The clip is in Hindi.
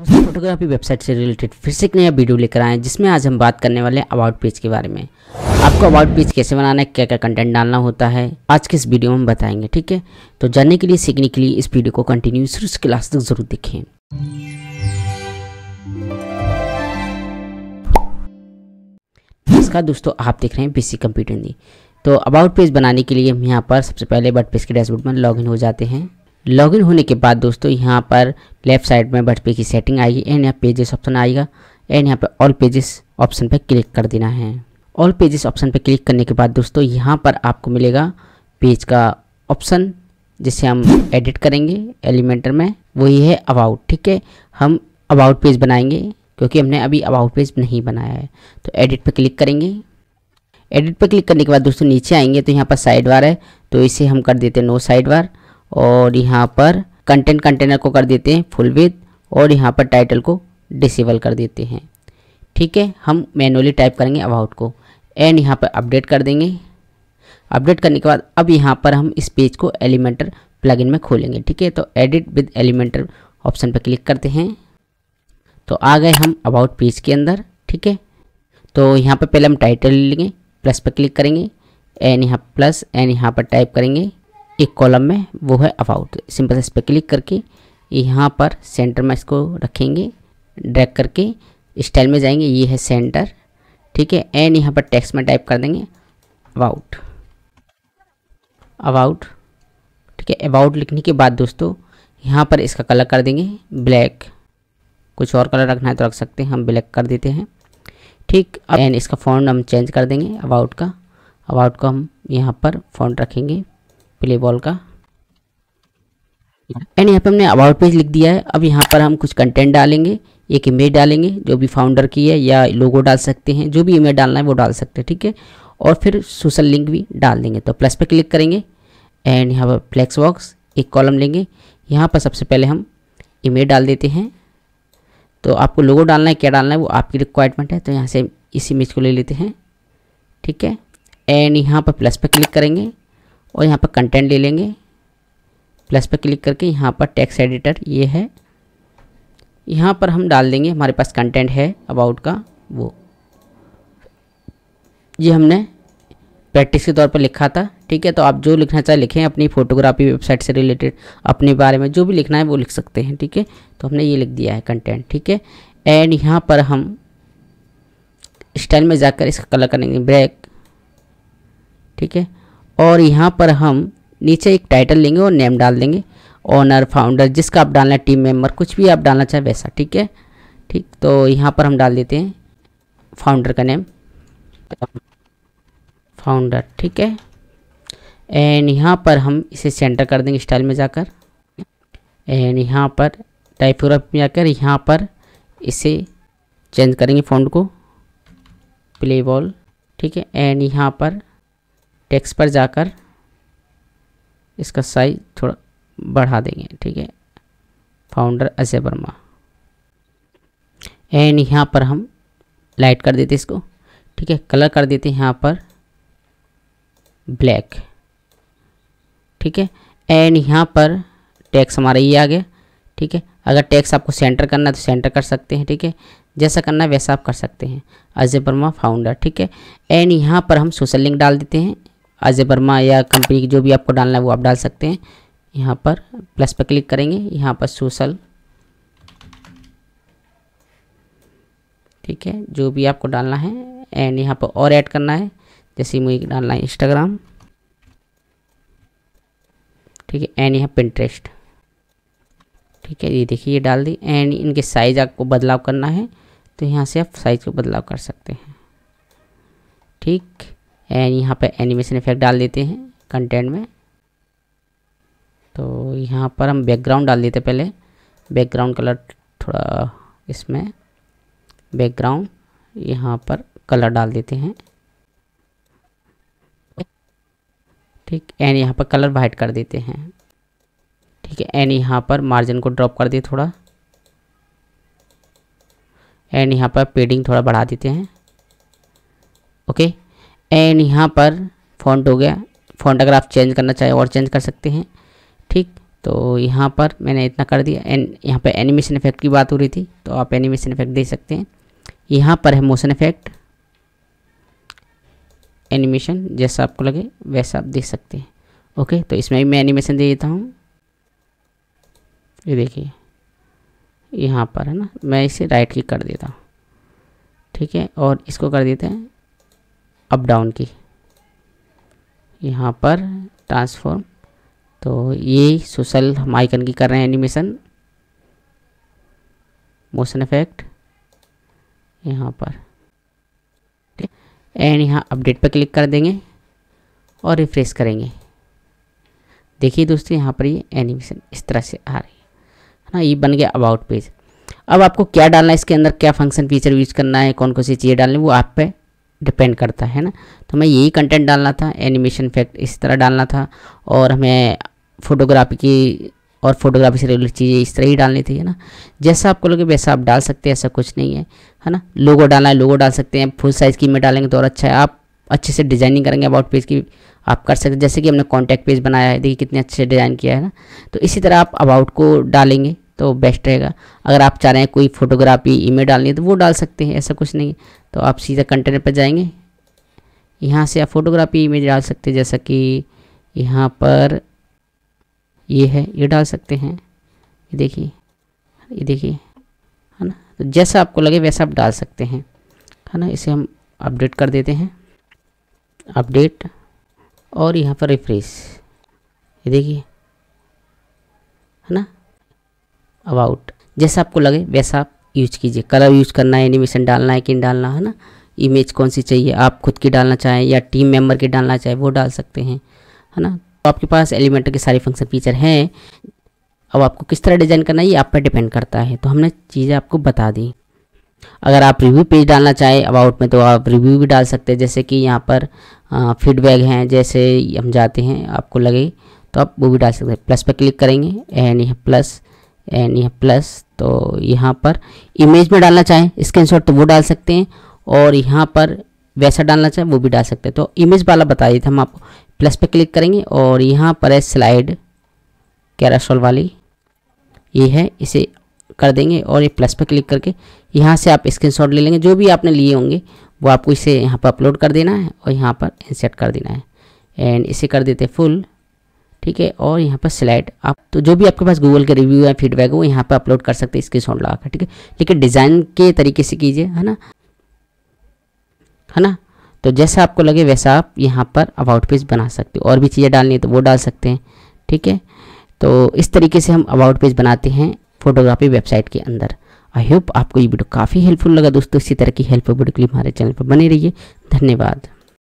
दोस्तों फोटोग्राफी वेबसाइट से रिलेटेड फिर से एक नया वीडियो लेकर आए हैं जिसमें आज हम बात करने वाले हैं अबाउट पेज के बारे में आपको अबाउट पेज कैसे बनाना है क्या क्या कंटेंट डालना होता है आज के इस वीडियो में हम बताएंगे ठीक है तो जानने के लिए सीखने के लिए इस वीडियो को कंटिन्यू शुरू से क्लास तक जरूर देखें नमस्कार दोस्तों आप देख रहे हैं बेसिक कंप्यूटर नी तो अबाउट पेज बनाने के लिए हम यहाँ पर सबसे पहले बट पेज के डैशबोर्ड में इन हो जाते हैं लॉगिन होने के बाद दोस्तों यहाँ पर लेफ्ट साइड में पे की सेटिंग आएगी एंड यहाँ पेजेस ऑप्शन आएगा एंड यहाँ पर ऑल पेजेस ऑप्शन पर क्लिक कर देना है ऑल पेजेस ऑप्शन पर क्लिक करने के बाद दोस्तों यहाँ पर आपको मिलेगा पेज का ऑप्शन जिसे हम एडिट करेंगे एलिमेंटर में वही है अबाउट ठीक है हम अबाउट पेज बनाएंगे क्योंकि हमने अभी अबाउट पेज नहीं बनाया है तो एडिट पर क्लिक करेंगे एडिट पर क्लिक करने के बाद दोस्तों नीचे आएंगे तो यहाँ पर साइड बार है तो इसे हम कर देते हैं नो साइड बार और यहाँ पर कंटेंट कंटेनर को कर देते हैं फुल विद और यहाँ पर टाइटल को डिसेबल कर देते हैं ठीक है हम मैनुअली टाइप करेंगे अबाउट को एंड यहाँ पर अपडेट कर देंगे अपडेट करने के बाद अब यहाँ पर हम इस पेज को एलिमेंटर प्लगइन में खोलेंगे ठीक है तो एडिट विद एलिमेंटर ऑप्शन पर क्लिक करते हैं तो आ गए हम अबाउट पेज के अंदर ठीक है तो यहाँ पर पहले हम टाइटल लेंगे प्लस पर क्लिक करेंगे एन यहाँ प्लस एन यहाँ पर टाइप करेंगे एक कॉलम में वो है अबाउट सिंपल इस पर क्लिक करके यहाँ पर सेंटर में इसको रखेंगे ड्रैग करके स्टाइल में जाएंगे ये है सेंटर ठीक है एंड यहाँ पर टेक्स्ट में टाइप कर देंगे अबाउट अबाउट ठीक है अबाउट लिखने के बाद दोस्तों यहाँ पर इसका कलर कर देंगे ब्लैक कुछ और कलर रखना है तो रख सकते हैं हम ब्लैक कर देते हैं ठीक एंड इसका फ़ॉन्ट हम चेंज कर देंगे अबाउट का अबाउट को हम यहाँ पर फ़ॉन्ट रखेंगे प्ले बॉल का एंड यहाँ पे हमने अबाउट पेज लिख दिया है अब यहाँ पर हम कुछ कंटेंट डालेंगे एक इमेज डालेंगे जो भी फाउंडर की है या लोगो डाल सकते हैं जो भी इमेज डालना है वो डाल सकते हैं ठीक है और फिर सोशल लिंक भी डाल देंगे तो प्लस पे क्लिक करेंगे एंड यहाँ पर फ्लैक्स बॉक्स एक कॉलम लेंगे यहाँ पर सबसे पहले हम इमेज डाल देते हैं तो आपको लोगो डालना है क्या डालना है वो आपकी रिक्वायरमेंट है तो यहाँ से इस इमेज को ले लेते हैं ठीक है एंड यहाँ पर प्लस पर क्लिक करेंगे और यहाँ पर कंटेंट ले लेंगे प्लस पर क्लिक करके यहाँ पर टैक्स एडिटर ये है यहाँ पर हम डाल देंगे हमारे पास कंटेंट है अबाउट का वो ये हमने प्रैक्टिस के तौर पर लिखा था ठीक है तो आप जो लिखना चाहे लिखें अपनी फोटोग्राफी वेबसाइट से रिलेटेड अपने बारे में जो भी लिखना है वो लिख सकते हैं ठीक है तो हमने ये लिख दिया है कंटेंट ठीक है एंड यहाँ पर हम स्टाइल में जाकर इसका कलर करेंगे ब्लैक ठीक है और यहाँ पर हम नीचे एक टाइटल लेंगे और नेम डाल देंगे ऑनर फाउंडर जिसका आप डालना है टीम मेम्बर कुछ भी आप डालना चाहें वैसा ठीक है ठीक तो यहाँ पर हम डाल देते हैं फाउंडर का नेम फाउंडर ठीक है एंड यहाँ पर हम इसे सेंटर कर देंगे स्टाइल में जाकर एंड यहाँ पर टाइपोग्राफी में जाकर यहाँ पर इसे चेंज करेंगे फ़ॉन्ट को प्ले बॉल ठीक है एंड यहाँ पर टेक्स्ट पर जाकर इसका साइज थोड़ा बढ़ा देंगे ठीक है फाउंडर अजय वर्मा एंड यहाँ पर हम लाइट कर देते इसको ठीक है कलर कर देते हैं यहाँ पर ब्लैक ठीक है एंड यहाँ पर टैक्स हमारा ये आ गया ठीक है अगर टैक्स आपको सेंटर करना है तो सेंटर कर सकते हैं ठीक है जैसा करना है वैसा आप कर सकते हैं अजय वर्मा फाउंडर ठीक है एंड यहाँ पर हम सोशल लिंक डाल देते हैं अजय वर्मा या कंपनी की जो भी आपको डालना है वो आप डाल सकते हैं यहाँ पर प्लस पर क्लिक करेंगे यहाँ पर सोशल ठीक है जो भी आपको डालना है एंड यहाँ पर और ऐड करना है जैसे मुझे डालना है इंस्टाग्राम ठीक है एंड यहाँ पिंट्रेस्ट ठीक है ये देखिए ये डाल दी एंड इनके साइज़ आपको बदलाव करना है तो यहाँ से आप साइज़ को बदलाव कर सकते हैं ठीक एंड यहाँ पर एनिमेशन इफेक्ट डाल देते हैं कंटेंट में तो यहाँ पर हम बैकग्राउंड डाल देते पहले बैकग्राउंड कलर थोड़ा इसमें बैकग्राउंड यहाँ पर कलर डाल देते हैं ठीक एंड यहाँ पर कलर वाइट कर देते हैं ठीक है एंड यहाँ पर मार्जिन को ड्रॉप कर दिए थोड़ा एंड यहाँ पर पेडिंग थोड़ा बढ़ा देते हैं ओके एंड यहाँ पर फॉन्ट हो गया फॉन्ट अगर आप चेंज करना चाहें और चेंज कर सकते हैं ठीक तो यहाँ पर मैंने इतना कर दिया एंड यहाँ पर एनिमेशन इफेक्ट की बात हो रही थी तो आप एनिमेशन इफेक्ट दे सकते हैं यहाँ पर है मोशन इफेक्ट एनिमेशन जैसा आपको लगे वैसा आप देख सकते हैं ओके तो इसमें भी मैं एनिमेशन दे देता हूँ ये देखिए यहाँ पर है ना मैं इसे राइट क्लिक कर देता हूँ ठीक है और इसको कर देते हैं अप डाउन की यहाँ पर ट्रांसफॉर्म तो ये सोशल हम आइकन की कर रहे हैं एनिमेशन मोशन इफेक्ट यहाँ पर ठीक एंड यहाँ अपडेट पर क्लिक कर देंगे और रिफ्रेश करेंगे देखिए दोस्तों यहाँ पर ये एनिमेशन इस तरह से आ रही है ना ये बन गया अबाउट पेज अब आपको क्या डालना है इसके अंदर क्या फंक्शन फीचर यूज़ करना है कौन कौन सी चीज़ें डालनी है वो आप पे डिपेंड करता है ना तो हमें यही कंटेंट डालना था एनिमेशन इफेक्ट इस तरह डालना था और हमें फोटोग्राफी की और फोटोग्राफी से रिलेटेड चीज़ें इस तरह ही डालनी थी है ना जैसा आपको लगे वैसा आप डाल सकते हैं ऐसा कुछ नहीं है है ना लोगो डालना है लोगो डाल सकते हैं फुल साइज़ की में डालेंगे तो और अच्छा है आप अच्छे से डिजाइनिंग करेंगे अबाउट पेज की आप कर सकते हैं जैसे कि हमने कॉन्टैक्ट पेज बनाया है देखिए कितने अच्छे डिज़ाइन किया है ना तो इसी तरह आप अबाउट को डालेंगे तो बेस्ट रहेगा अगर आप चाह रहे हैं कोई फोटोग्राफी इमेज डालनी है तो वो डाल सकते हैं ऐसा कुछ नहीं तो आप सीधा कंटेनर पर जाएंगे यहाँ से आप फोटोग्राफी इमेज डाल सकते हैं जैसा कि यहाँ पर ये है ये डाल सकते हैं ये देखिए ये देखिए है ना तो जैसा आपको लगे वैसा आप डाल सकते हैं है ना इसे हम अपडेट कर देते हैं अपडेट और यहाँ पर रिफ्रेश ये देखिए है ना अबाउट जैसा आपको लगे वैसा आप यूज कीजिए कलर यूज करना है एनिमेशन डालना है कि डालना है ना इमेज कौन सी चाहिए आप खुद की डालना चाहें या टीम मेंबर की डालना चाहें वो डाल सकते हैं है ना तो आपके पास एलिमेंटर के सारे फंक्शन फीचर हैं अब आपको किस तरह डिज़ाइन करना है ये आप पर डिपेंड करता है तो हमने चीज़ें आपको बता दी अगर आप रिव्यू पेज डालना चाहें अबाउट में तो आप रिव्यू भी डाल सकते हैं जैसे कि यहाँ पर फीडबैक हैं जैसे हम जाते हैं आपको लगे तो आप वो भी डाल सकते हैं प्लस पर क्लिक करेंगे एन प्लस एंड यहाँ प्लस तो यहाँ पर इमेज में डालना चाहें स्क्रीनशॉट तो वो डाल सकते हैं और यहाँ पर वैसा डालना चाहें वो भी डाल सकते हैं तो इमेज वाला बता दिए थे हम आपको प्लस पे क्लिक करेंगे और यहाँ पर है स्लाइड कैरासोल वाली ये है इसे कर देंगे और ये प्लस पे क्लिक करके यहाँ से आप स्क्रीनशॉट ले लेंगे जो भी आपने लिए होंगे वो आपको इसे यहाँ पर अपलोड कर देना है और यहाँ पर इंसेट कर देना है एंड इसे कर देते फुल ठीक है और यहाँ पर स्लाइड आप तो जो भी आपके पास गूगल के रिव्यू या फीडबैक है वो यहाँ पर अपलोड कर सकते हैं इसके साउंड लगाकर ठीक है लेकिन डिज़ाइन के तरीके से कीजिए है ना है ना तो जैसा आपको लगे वैसा आप यहाँ पर अबाउट पेज बना सकते हो और भी चीज़ें डालनी है तो वो डाल सकते हैं ठीक है तो इस तरीके से हम अबाउट पेज बनाते हैं फोटोग्राफी वेबसाइट के अंदर आई होप आपको ये वीडियो काफ़ी हेल्पफुल लगा दोस्तों इसी तरह की हेल्पफुल वीडियो के लिए हमारे चैनल पर बने रहिए धन्यवाद